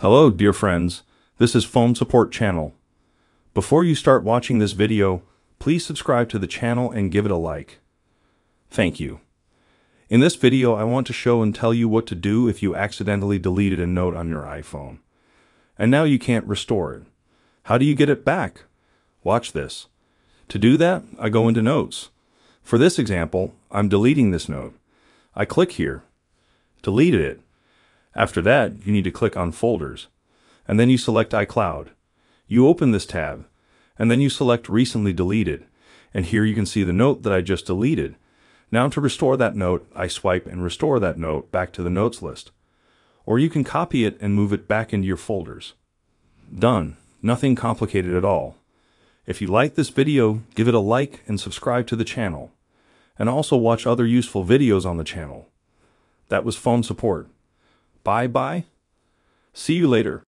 Hello, dear friends. This is Phone Support Channel. Before you start watching this video, please subscribe to the channel and give it a like. Thank you. In this video, I want to show and tell you what to do if you accidentally deleted a note on your iPhone. And now you can't restore it. How do you get it back? Watch this. To do that, I go into Notes. For this example, I'm deleting this note. I click here. Deleted it. After that, you need to click on Folders, and then you select iCloud. You open this tab, and then you select Recently Deleted, and here you can see the note that I just deleted. Now to restore that note, I swipe and restore that note back to the notes list. Or you can copy it and move it back into your folders. Done. Nothing complicated at all. If you like this video, give it a like and subscribe to the channel. And also watch other useful videos on the channel. That was phone support. Bye bye. See you later.